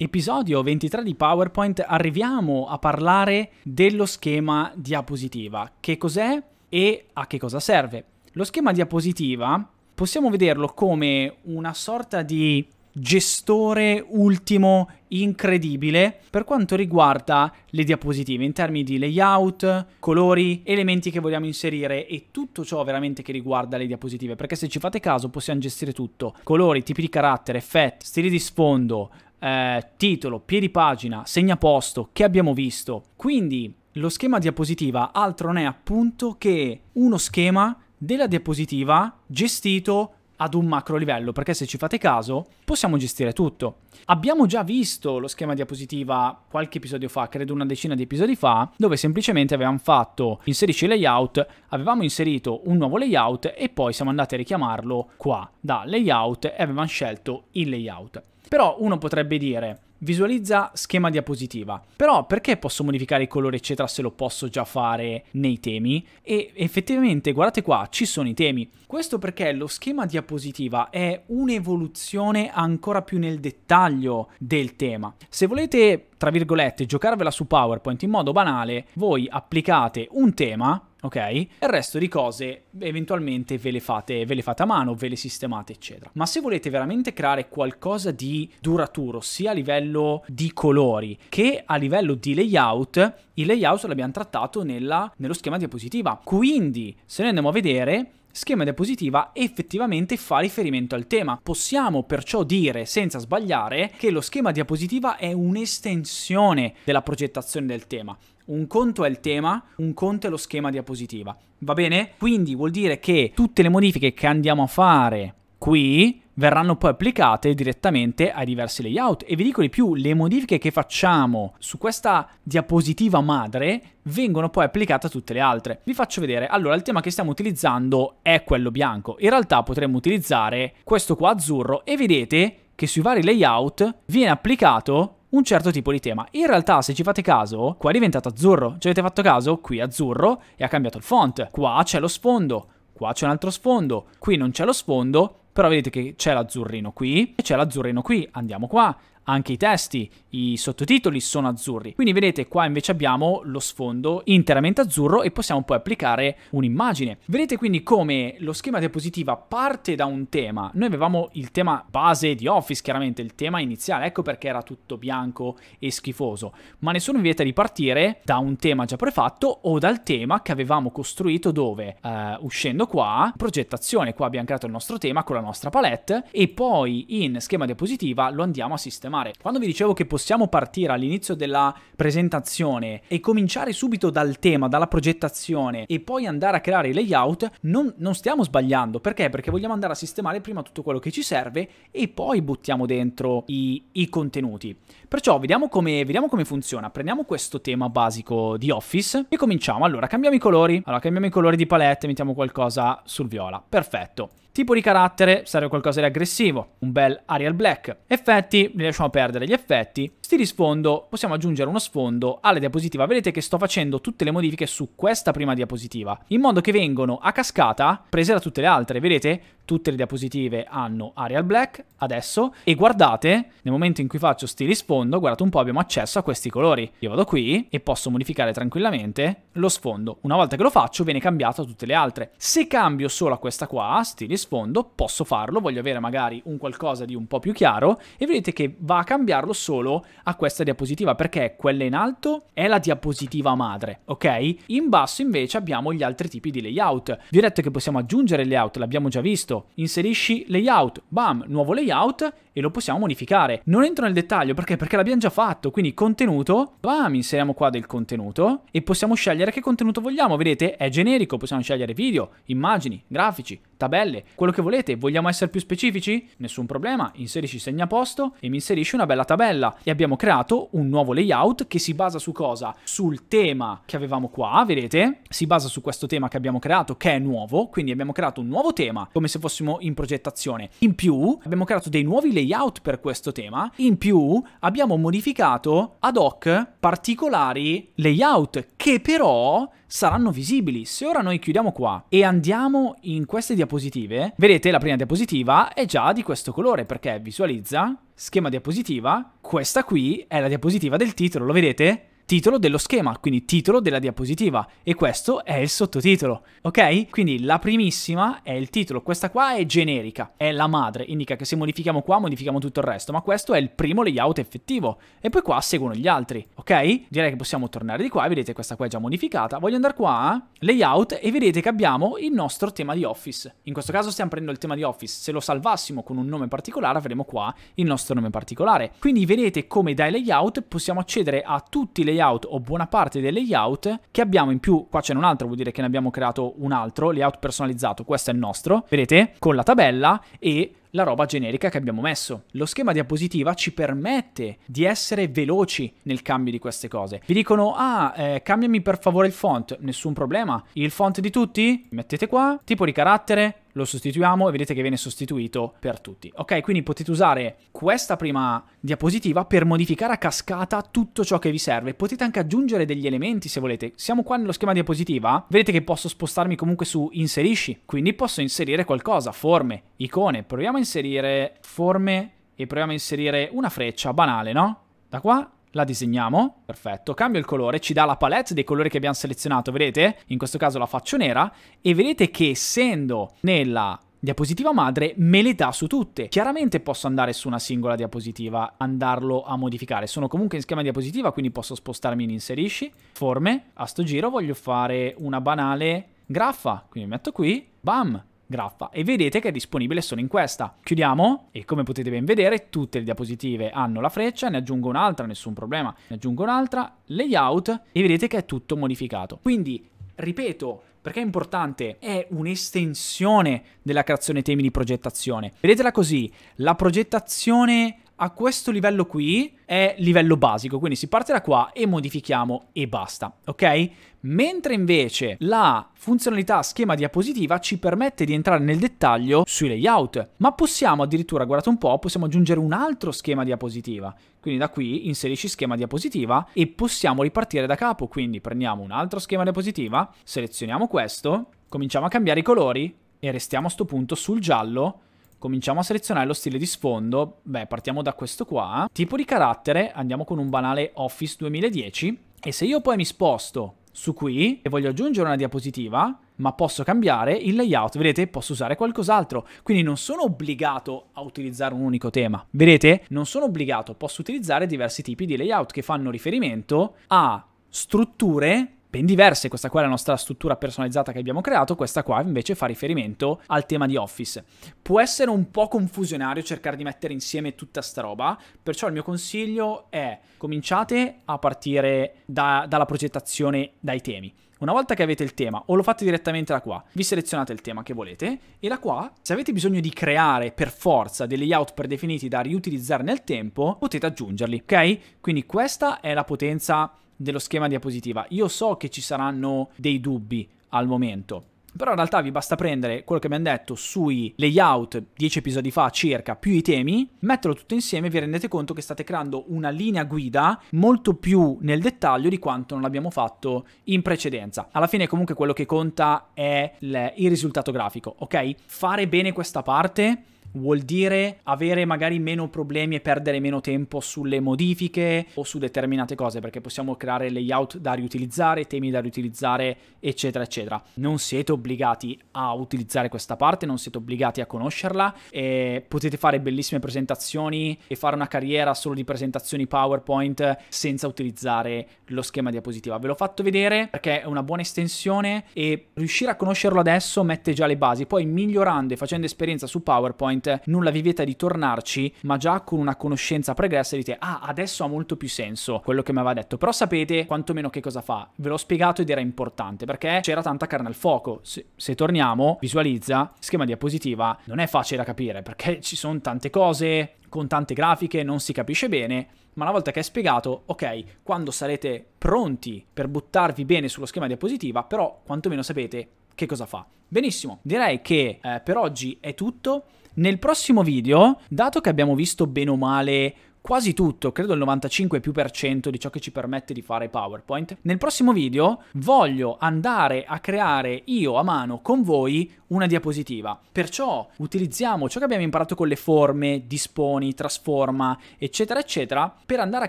Episodio 23 di PowerPoint arriviamo a parlare dello schema diapositiva. Che cos'è e a che cosa serve? Lo schema diapositiva possiamo vederlo come una sorta di gestore ultimo incredibile per quanto riguarda le diapositive in termini di layout, colori, elementi che vogliamo inserire e tutto ciò veramente che riguarda le diapositive perché se ci fate caso possiamo gestire tutto colori, tipi di carattere, effetti, stili di sfondo, eh, titolo, piedi pagina, segnaposto che abbiamo visto. Quindi lo schema diapositiva altro non è appunto che uno schema della diapositiva gestito ad un macro livello, perché se ci fate caso possiamo gestire tutto. Abbiamo già visto lo schema diapositiva qualche episodio fa, credo una decina di episodi fa, dove semplicemente avevamo fatto inserisci layout, avevamo inserito un nuovo layout e poi siamo andati a richiamarlo qua da layout e avevamo scelto il layout. Però uno potrebbe dire Visualizza schema diapositiva. Però perché posso modificare il colore eccetera se lo posso già fare nei temi? E effettivamente guardate qua ci sono i temi. Questo perché lo schema diapositiva è un'evoluzione ancora più nel dettaglio del tema. Se volete tra virgolette, giocarvela su PowerPoint in modo banale, voi applicate un tema, ok? E il resto di cose eventualmente ve le, fate, ve le fate a mano, ve le sistemate, eccetera. Ma se volete veramente creare qualcosa di duraturo, sia a livello di colori che a livello di layout, il layout l'abbiamo trattato nella, nello schema diapositiva. Quindi, se noi andiamo a vedere, schema diapositiva effettivamente fa riferimento al tema. Possiamo perciò dire, senza sbagliare, che lo schema diapositiva è un'estensione della progettazione del tema. Un conto è il tema, un conto è lo schema diapositiva. Va bene? Quindi vuol dire che tutte le modifiche che andiamo a fare qui verranno poi applicate direttamente ai diversi layout. E vi dico di più, le modifiche che facciamo su questa diapositiva madre vengono poi applicate a tutte le altre. Vi faccio vedere. Allora, il tema che stiamo utilizzando è quello bianco. In realtà potremmo utilizzare questo qua azzurro e vedete che sui vari layout viene applicato un certo tipo di tema. In realtà, se ci fate caso, qua è diventato azzurro. Ci avete fatto caso? Qui azzurro e ha cambiato il font. Qua c'è lo sfondo, qua c'è un altro sfondo, qui non c'è lo sfondo però vedete che c'è l'azzurrino qui e c'è l'azzurrino qui. Andiamo qua, anche i testi, i sottotitoli sono azzurri. Quindi vedete qua invece abbiamo lo sfondo interamente azzurro e possiamo poi applicare un'immagine. Vedete quindi come lo schema diapositiva parte da un tema. Noi avevamo il tema base di Office, chiaramente il tema iniziale, ecco perché era tutto bianco e schifoso, ma nessuno vi vieta di partire da un tema già prefatto o dal tema che avevamo costruito dove? Uh, uscendo qua, progettazione, qua abbiamo creato il nostro tema con la nostra palette e poi in schema diapositiva lo andiamo a sistemare programmare. Quando vi dicevo che possiamo partire all'inizio della presentazione e cominciare subito dal tema, dalla progettazione e poi andare a creare i layout, non, non stiamo sbagliando. Perché? Perché vogliamo andare a sistemare prima tutto quello che ci serve e poi buttiamo dentro i, i contenuti. Perciò vediamo come, vediamo come funziona. Prendiamo questo tema basico di Office e cominciamo. Allora, cambiamo i colori. Allora, cambiamo i colori di palette, mettiamo qualcosa sul viola. Perfetto. Tipo di carattere serve qualcosa di aggressivo, un bel Arial Black. Effetti, li lasciamo perdere gli effetti. Stili sfondo, possiamo aggiungere uno sfondo alla diapositiva. Vedete che sto facendo tutte le modifiche su questa prima diapositiva, in modo che vengono a cascata prese da tutte le altre. Vedete? Tutte le diapositive hanno Arial Black adesso e guardate, nel momento in cui faccio stili sfondo, guardate un po' abbiamo accesso a questi colori. Io vado qui e posso modificare tranquillamente lo sfondo. Una volta che lo faccio viene cambiato a tutte le altre. Se cambio solo a questa qua, stili sfondo, sfondo, posso farlo, voglio avere magari un qualcosa di un po' più chiaro e vedete che va a cambiarlo solo a questa diapositiva perché quella in alto è la diapositiva madre, ok? In basso invece abbiamo gli altri tipi di layout. Vi ho detto che possiamo aggiungere layout, l'abbiamo già visto. Inserisci layout, bam, nuovo layout e lo possiamo modificare. Non entro nel dettaglio perché? Perché l'abbiamo già fatto, quindi contenuto, bam, inseriamo qua del contenuto e possiamo scegliere che contenuto vogliamo. Vedete, è generico, possiamo scegliere video, immagini, grafici, tabelle, quello che volete. Vogliamo essere più specifici? Nessun problema, inserisci segnaposto e mi inserisci una bella tabella. E abbiamo creato un nuovo layout che si basa su cosa? Sul tema che avevamo qua, vedete? Si basa su questo tema che abbiamo creato, che è nuovo, quindi abbiamo creato un nuovo tema, come se fossimo in progettazione. In più, abbiamo creato dei nuovi layout per questo tema. In più, abbiamo modificato ad hoc particolari layout, che però saranno visibili. Se ora noi chiudiamo qua e andiamo in queste diapositive, vedete la prima diapositiva è già di questo colore perché visualizza schema diapositiva, questa qui è la diapositiva del titolo, lo vedete? titolo dello schema, quindi titolo della diapositiva e questo è il sottotitolo, ok? Quindi la primissima è il titolo, questa qua è generica, è la madre, indica che se modifichiamo qua modifichiamo tutto il resto, ma questo è il primo layout effettivo e poi qua seguono gli altri, ok? Direi che possiamo tornare di qua, vedete questa qua è già modificata, voglio andare qua, eh? layout e vedete che abbiamo il nostro tema di Office, in questo caso stiamo prendendo il tema di Office, se lo salvassimo con un nome particolare avremo qua il nostro nome particolare, quindi vedete come dai layout possiamo accedere a tutti i layout layout o buona parte dei layout che abbiamo in più, qua c'è un altro, vuol dire che ne abbiamo creato un altro, layout personalizzato, questo è il nostro, vedete, con la tabella e la roba generica che abbiamo messo. Lo schema diapositiva ci permette di essere veloci nel cambio di queste cose. Vi dicono, ah, eh, cambiami per favore il font, nessun problema. Il font di tutti? Mettete qua, tipo di carattere, lo sostituiamo e vedete che viene sostituito per tutti. Ok, quindi potete usare questa prima diapositiva per modificare a cascata tutto ciò che vi serve. Potete anche aggiungere degli elementi se volete. Siamo qua nello schema diapositiva, vedete che posso spostarmi comunque su inserisci, quindi posso inserire qualcosa, forme, icone. Proviamo a inserire forme e proviamo a inserire una freccia banale, no? Da qua la disegniamo, perfetto, cambio il colore, ci dà la palette dei colori che abbiamo selezionato, vedete? In questo caso la faccio nera e vedete che essendo nella diapositiva madre me le dà su tutte. Chiaramente posso andare su una singola diapositiva, andarlo a modificare. Sono comunque in schema diapositiva, quindi posso spostarmi in inserisci, forme. A sto giro voglio fare una banale graffa, quindi metto qui, bam, graffa e vedete che è disponibile solo in questa. Chiudiamo e come potete ben vedere tutte le diapositive hanno la freccia, ne aggiungo un'altra, nessun problema, ne aggiungo un'altra, layout e vedete che è tutto modificato. Quindi, ripeto, perché è importante, è un'estensione della creazione temi di progettazione. Vedetela così, la progettazione a questo livello qui è livello basico, quindi si parte da qua e modifichiamo e basta, ok? Mentre invece la funzionalità schema diapositiva ci permette di entrare nel dettaglio sui layout, ma possiamo addirittura, guardate un po', possiamo aggiungere un altro schema diapositiva. Quindi da qui inserisci schema diapositiva e possiamo ripartire da capo, quindi prendiamo un altro schema diapositiva, selezioniamo questo, cominciamo a cambiare i colori e restiamo a sto punto sul giallo Cominciamo a selezionare lo stile di sfondo, beh partiamo da questo qua, tipo di carattere, andiamo con un banale Office 2010 e se io poi mi sposto su qui e voglio aggiungere una diapositiva, ma posso cambiare il layout, vedete posso usare qualcos'altro, quindi non sono obbligato a utilizzare un unico tema, vedete non sono obbligato, posso utilizzare diversi tipi di layout che fanno riferimento a strutture ben diverse, questa qua è la nostra struttura personalizzata che abbiamo creato, questa qua invece fa riferimento al tema di Office. Può essere un po' confusionario cercare di mettere insieme tutta sta roba, perciò il mio consiglio è cominciate a partire da, dalla progettazione dai temi. Una volta che avete il tema, o lo fate direttamente da qua, vi selezionate il tema che volete e da qua, se avete bisogno di creare per forza dei layout predefiniti da riutilizzare nel tempo, potete aggiungerli, ok? Quindi questa è la potenza dello schema diapositiva. Io so che ci saranno dei dubbi al momento. Però in realtà vi basta prendere quello che abbiamo detto sui layout dieci episodi fa circa, più i temi, metterlo tutto insieme e vi rendete conto che state creando una linea guida molto più nel dettaglio di quanto non l'abbiamo fatto in precedenza. Alla fine comunque quello che conta è il risultato grafico, ok? Fare bene questa parte Vuol dire avere magari meno problemi e perdere meno tempo sulle modifiche o su determinate cose, perché possiamo creare layout da riutilizzare, temi da riutilizzare, eccetera, eccetera. Non siete obbligati a utilizzare questa parte, non siete obbligati a conoscerla e potete fare bellissime presentazioni e fare una carriera solo di presentazioni PowerPoint senza utilizzare lo schema diapositiva. Ve l'ho fatto vedere perché è una buona estensione e riuscire a conoscerlo adesso mette già le basi, poi migliorando e facendo esperienza su PowerPoint PowerPoint non vi vieta di tornarci, ma già con una conoscenza pregressa dite "Ah, adesso ha molto più senso quello che mi aveva detto". Però sapete quantomeno che cosa fa. Ve l'ho spiegato ed era importante perché c'era tanta carne al fuoco. Se, se torniamo, visualizza schema diapositiva, non è facile da capire perché ci sono tante cose, con tante grafiche, non si capisce bene, ma una volta che è spiegato, ok, quando sarete pronti per buttarvi bene sullo schema diapositiva, però quantomeno sapete che cosa fa. Benissimo, direi che eh, per oggi è tutto. Nel prossimo video, dato che abbiamo visto bene o male quasi tutto, credo il 95 più per cento di ciò che ci permette di fare PowerPoint. Nel prossimo video voglio andare a creare io a mano con voi una diapositiva. Perciò utilizziamo ciò che abbiamo imparato con le forme, disponi, trasforma, eccetera, eccetera, per andare a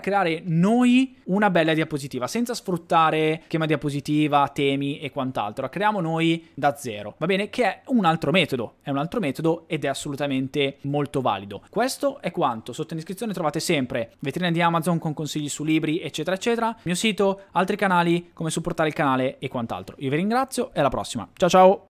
creare noi una bella diapositiva, senza sfruttare schema diapositiva, temi e quant'altro. La creiamo noi da zero, va bene? Che è un altro metodo, è un altro metodo ed è assolutamente molto valido. Questo è quanto. Sotto in descrizione trovate trovate sempre vetrine di Amazon con consigli su libri, eccetera, eccetera. Il mio sito, altri canali, come supportare il canale e quant'altro. Io vi ringrazio e alla prossima. Ciao ciao!